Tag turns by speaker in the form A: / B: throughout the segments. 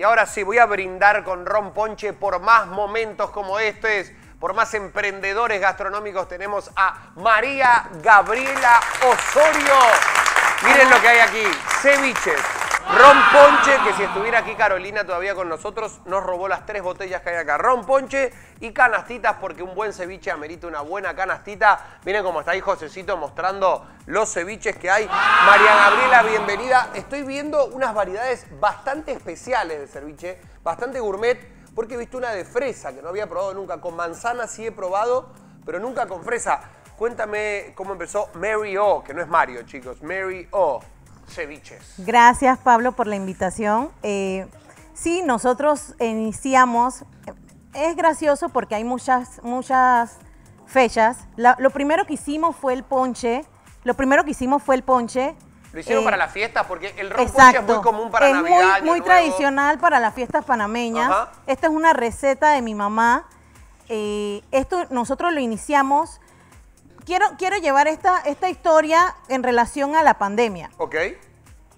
A: Y ahora sí, voy a brindar con Ron Ponche por más momentos como este, por más emprendedores gastronómicos. Tenemos a María Gabriela Osorio. Miren lo que hay aquí, ceviches, Ron Ponche, que si estuviera aquí Carolina todavía con nosotros, nos robó las tres botellas que hay acá. Ron Ponche y canastitas, porque un buen ceviche amerita una buena canastita. Miren cómo está ahí Josecito mostrando los ceviches que hay. María Gabriela, bienvenida. Estoy viendo unas variedades bastante especiales de ceviche, bastante gourmet, porque he visto una de fresa que no había probado nunca. Con manzana sí he probado, pero nunca con fresa. Cuéntame cómo empezó Mary O, que no es Mario, chicos. Mary O ceviches.
B: Gracias, Pablo, por la invitación. Eh, sí, nosotros iniciamos. Eh, es gracioso porque hay muchas, muchas fechas. lo primero que hicimos fue el ponche. Lo primero que hicimos fue el ponche. Lo hicieron eh, para la
A: fiesta, porque el ron es muy común para es Navidad. Es muy, tradicional
B: para las fiestas panameñas. Esta es una receta de mi mamá. esto nosotros lo iniciamos quiero, llevar esta, esta historia en relación a la pandemia. Ok.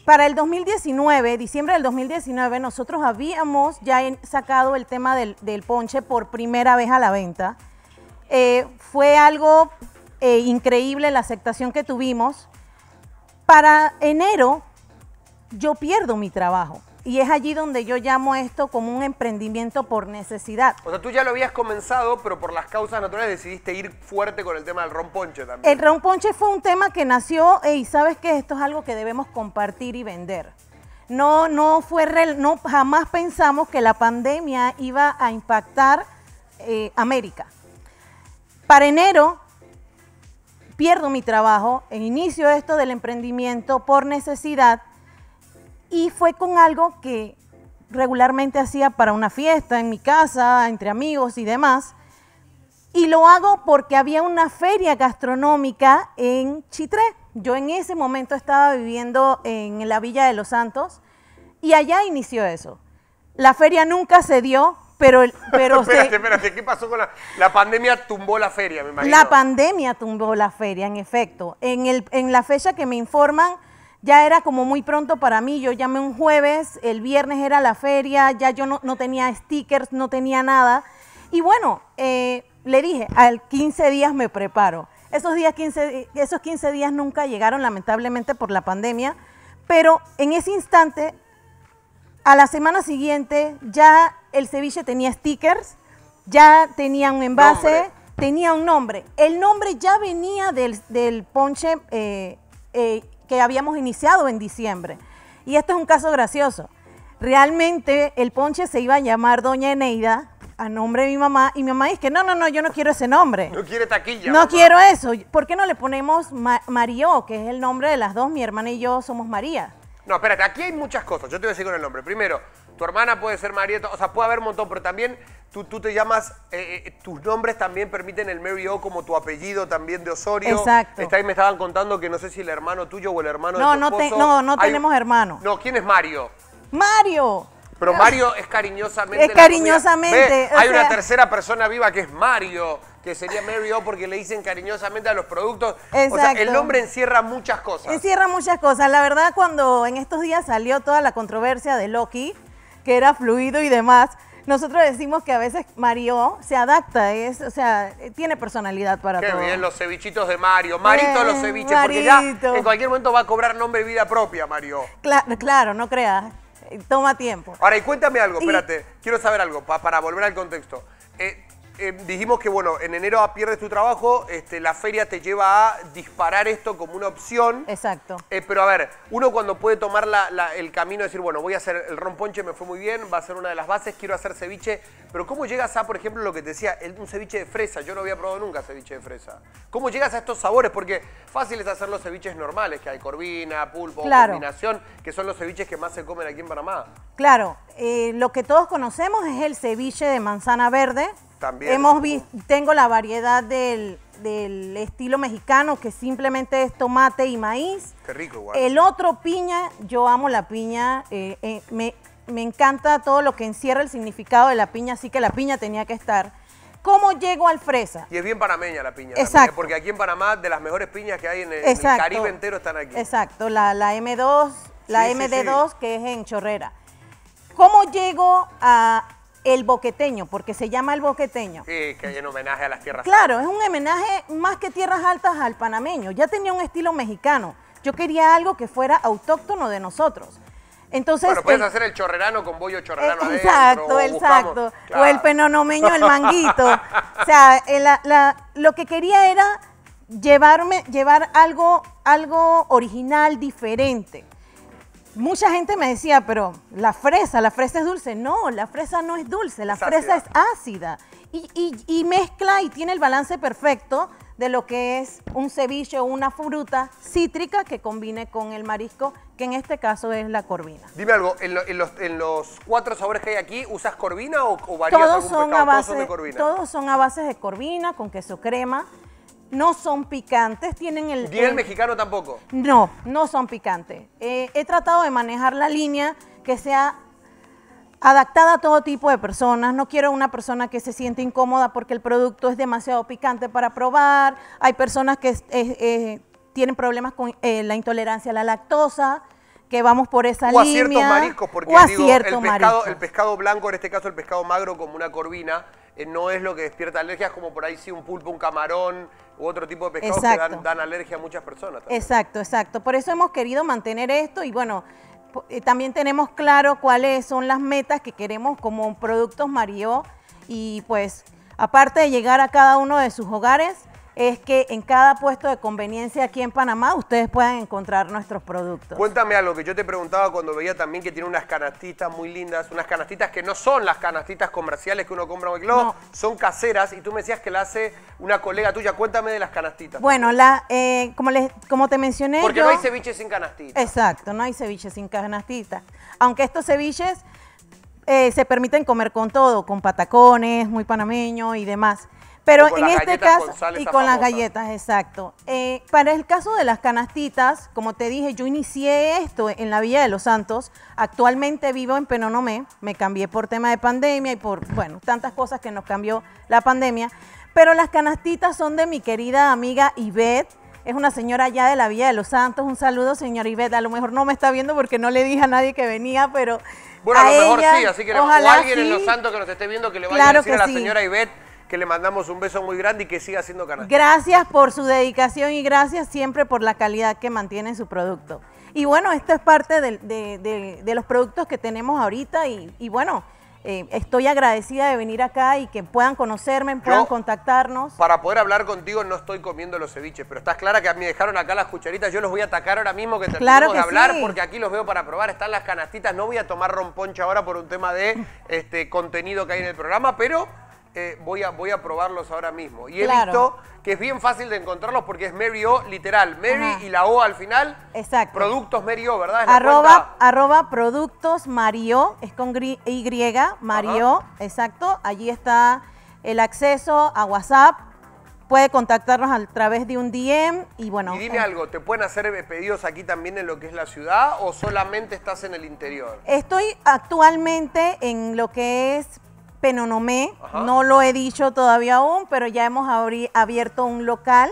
B: Para el 2019, diciembre del 2019, nosotros habíamos ya sacado el tema del, ponche por primera vez a la venta. Eh, fue algo eh, increíble la aceptación que tuvimos. Para enero, yo pierdo mi trabajo. Y es allí donde yo llamo esto como un emprendimiento por necesidad.
A: O sea, tú ya lo habías comenzado, pero por las causas naturales decidiste ir fuerte con el tema del romponche también. El romponche
B: fue un tema que nació y sabes que esto es algo que debemos compartir y vender. No, no fue real, no, jamás pensamos que la pandemia iba a impactar eh, América. Para enero pierdo mi trabajo, e inicio esto del emprendimiento por necesidad y fue con algo que regularmente hacía para una fiesta, en mi casa, entre amigos y demás. Y lo hago porque había una feria gastronómica en Chitré. Yo en ese momento estaba viviendo en la Villa de los Santos y allá inició eso. La feria nunca se dio, pero... pero espérate,
A: espérate, ¿qué pasó con la... La pandemia tumbó la feria, me imagino. La
B: pandemia tumbó la feria, en efecto. En, el, en la fecha que me informan, ya era como muy pronto para mí, yo llamé un jueves, el viernes era la feria, ya yo no, tenía stickers, no tenía nada. Y bueno, eh, le dije, al 15 días me preparo. Esos, días 15, esos 15 días nunca llegaron, lamentablemente, por la pandemia, pero en ese instante, a la semana siguiente, ya el ceviche tenía stickers, ya tenía un envase, tenía un nombre. El nombre ya venía del, ponche eh, eh, que habíamos iniciado en diciembre. Y esto es un caso gracioso. Realmente el ponche se iba a llamar Doña Eneida a nombre de mi mamá y mi mamá dice que no, no, no, yo no quiero ese nombre. No quiere
A: taquilla. No quiero
B: eso. ¿Por qué no le ponemos Mario, que es el nombre de las dos? Mi hermana y yo somos María.
A: No, espérate, aquí hay muchas cosas. Yo te voy a decir con el nombre. Primero, tu hermana puede ser Marieta, o sea, puede haber un montón, pero también tú, tú te llamas, eh, eh, tus nombres también permiten el Mary O como tu apellido también de Osorio. Exacto. ahí me estaban contando que no sé si el hermano tuyo o el hermano no, de no no, no tenemos hermano. No, ¿quién es Mario?
B: Mario.
A: Pero Mario es cariñosamente. Es cariñosamente. Hay una tercera persona viva que es Mario, que sería Mary O porque le dicen cariñosamente a los productos. Exacto. O sea, el nombre encierra muchas cosas. Encierra
B: muchas cosas. La verdad, cuando en estos días salió toda la controversia de Loki, que era fluido y demás. Nosotros decimos que a veces Mario se adapta, o sea, tiene personalidad para Qué todo. Qué bien,
A: los cevichitos de Mario. Marito los ceviches, porque ya en cualquier momento va a cobrar nombre y vida propia, Mario.
B: Claro, claro, no creas. Toma tiempo.
A: Ahora, y cuéntame algo, espérate. Quiero saber algo, para volver al contexto. Eh, eh, dijimos que, bueno, en enero pierdes tu trabajo, este, la feria te lleva a disparar esto como una opción. Exacto. Eh, pero a ver, uno cuando puede tomar el camino de decir, bueno, voy a hacer el romponche, me fue muy bien, va a ser una de las bases, quiero hacer ceviche. Pero ¿cómo llegas a, por ejemplo, lo que te decía, un ceviche de fresa? Yo no había probado nunca ceviche de fresa. ¿Cómo llegas a estos sabores? Porque fácil es hacer los ceviches normales, que hay corvina, pulpo, combinación, que son los ceviches que más se comen aquí en Panamá.
B: Claro, eh, lo que todos conocemos es el ceviche de manzana verde, Hemos tengo la variedad del, estilo mexicano, que simplemente es tomate y maíz. Qué
A: rico, igual. El
B: otro piña, yo amo la piña. Eh, eh, me, encanta todo lo que encierra el significado de la piña, así que la piña tenía que estar. ¿Cómo llego al fresa?
A: Y es bien panameña la piña. Exacto. porque aquí en Panamá, de las mejores piñas que hay en el, Caribe entero están aquí.
B: Exacto, la, M2, la MD2, que es en Chorrera. ¿Cómo llego a, el boqueteño, porque se llama el boqueteño.
A: Sí, que hay un homenaje a las tierras altas. Claro, es un
B: homenaje más que tierras altas al panameño. Ya tenía un estilo mexicano. Yo quería algo que fuera autóctono de nosotros. Entonces, bueno, puedes hacer
A: el chorrerano con bollo
B: chorrerano eh, Exacto, exacto. O el penonomeño, el manguito. o sea, eh, lo que quería era llevarme, llevar algo, algo original, diferente. Mucha gente me decía, pero la fresa, la fresa es dulce. No, la fresa no es dulce, la fresa es ácida. Y, mezcla y tiene el balance perfecto de lo que es un ceviche o una fruta cítrica que combine con el marisco, que en este caso es la corvina.
A: Dime algo, ¿en, los, cuatro sabores que hay aquí, ¿usas corvina o, o varías todos son a base, de corvina. Todos
B: son a base de corvina, con queso crema, no son picantes, tienen el... ¿Y el,
A: mexicano tampoco?
B: No, no son picantes. Eh, he tratado de manejar la línea que sea adaptada a todo tipo de personas. No quiero una persona que se siente incómoda porque el producto es demasiado picante para probar. Hay personas que eh, tienen problemas con eh, la intolerancia a la lactosa que vamos por esa línea. O a ciertos mariscos, porque digo, el,
A: pescado, blanco, en este caso el pescado magro como una corvina, eh, no es lo que despierta alergias como por ahí sí un pulpo, un camarón u otro tipo de pescado que dan, alergia a muchas personas.
B: Exacto, exacto. Por eso hemos querido mantener esto y bueno, eh, también tenemos claro cuáles son las metas que queremos como productos Mario y pues aparte de llegar a cada uno de sus hogares, es que en cada puesto de conveniencia aquí en Panamá ustedes puedan encontrar nuestros productos.
A: Cuéntame algo que yo te preguntaba cuando veía también que tiene unas canastitas muy lindas, unas canastitas que no son las canastitas comerciales que uno compra en el son caseras y tú me decías que la hace una colega tuya. Cuéntame de las canastitas. Bueno, la,
B: eh, como, les, como te mencioné Porque no hay ceviche
A: sin canastita.
B: Exacto, no hay ceviche sin canastita. Aunque estos ceviches eh, se permiten comer con todo, con patacones, muy panameño y demás. Pero en este caso, y con las galletas, exacto. Eh, para el caso de las canastitas, como te dije, yo inicié esto en la Villa de los Santos. Actualmente vivo en Penonomé, me cambié por tema de pandemia y por, bueno, tantas cosas que nos cambió la pandemia. Pero las canastitas son de mi querida amiga Ivette. Es una señora allá de la Villa de los Santos. Un saludo, señora Ivette. A lo mejor no me está viendo porque no le dije a nadie que venía, pero. Bueno, a, lo mejor sí, así que le, alguien en Los
A: Santos que nos esté viendo que le vaya a decir a la señora Ivette que le mandamos un beso muy grande y que siga siendo canasta. Gracias
B: por su dedicación y gracias siempre por la calidad que mantiene su producto. Y bueno, esto es parte de, los productos que tenemos ahorita y, bueno, eh, estoy agradecida de venir acá y que puedan conocerme, puedan contactarnos.
A: Para poder hablar contigo no estoy comiendo los ceviches, pero estás clara que a mí dejaron acá las cucharitas, yo los voy a atacar ahora mismo que terminemos que de hablar porque aquí los veo para probar, están las canastitas, no voy a tomar romponcha ahora por un tema de este contenido que hay en el programa, pero eh, voy, a, voy a probarlos ahora mismo. Y he visto que es bien fácil de encontrarlos porque es Mary O, literal. Mary y la O al final.
B: Exacto. Productos
A: Mary ¿verdad? Arroba,
B: arroba productos Mario, es con Y, Mario, exacto. Allí está el acceso a WhatsApp. Puede contactarnos a través de un DM y bueno. dime algo,
A: ¿te pueden hacer pedidos aquí también en lo que es la ciudad o solamente estás en el interior?
B: Estoy actualmente en lo que es Penonomé, no lo he dicho todavía aún, pero ya hemos abierto un local.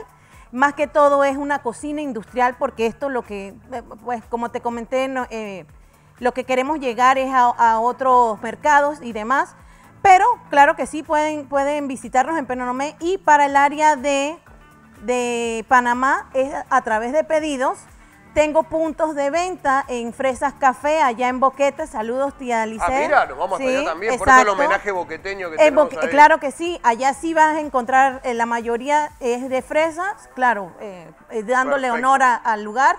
B: Más que todo es una cocina industrial porque esto lo que, eh, pues como te comenté, eh, lo que queremos llegar es a, otros mercados y demás. Pero claro que sí, pueden, pueden visitarnos en Penonomé y para el área de, de Panamá es a través de pedidos tengo puntos de venta en Fresas Café, allá en Boquete. Saludos, tía Alice. Ah, mira, nos vamos a allá también. Por eso el homenaje
A: boqueteño que tenemos Claro
B: que sí. Allá sí vas a encontrar, eh, la mayoría es de fresas, claro, eh, eh, dándole honor al lugar.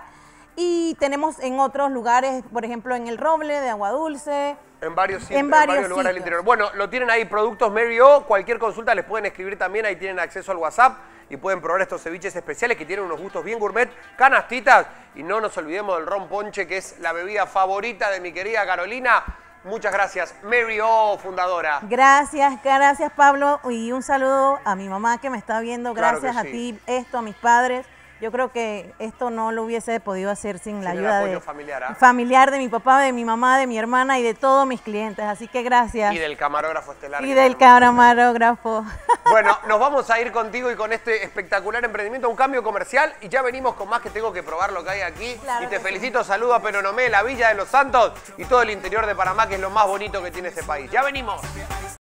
B: Y tenemos en otros lugares, por ejemplo, en El Roble, de Agua Dulce.
A: En varios, en varios, en lugares del interior. Bueno, lo tienen ahí, productos Mary O. Cualquier consulta les pueden escribir también. Ahí tienen acceso al WhatsApp y pueden probar estos ceviches especiales que tienen unos gustos bien gourmet. Canastitas y no nos olvidemos del ron ponche, que es la bebida favorita de mi querida Carolina. Muchas gracias, Mary O, fundadora.
B: Gracias, gracias Pablo. Y un saludo a mi mamá que me está viendo. Gracias a ti, esto, a mis padres. Yo creo que esto no lo hubiese podido hacer sin, la ayuda de, ¿ah? familiar, de mi papá, de mi mamá, de mi hermana y de todos mis clientes. Así que gracias. Y del
A: camarógrafo estelar. Y del
B: camarógrafo.
A: Bueno, nos vamos a ir contigo y con este espectacular emprendimiento un cambio comercial y ya venimos con más que tengo que probar lo que hay aquí. y te felicito, Saludos saludo a Peronomé, la Villa de los Santos y todo el interior de Panamá, que es lo más bonito que tiene este país. Ya venimos.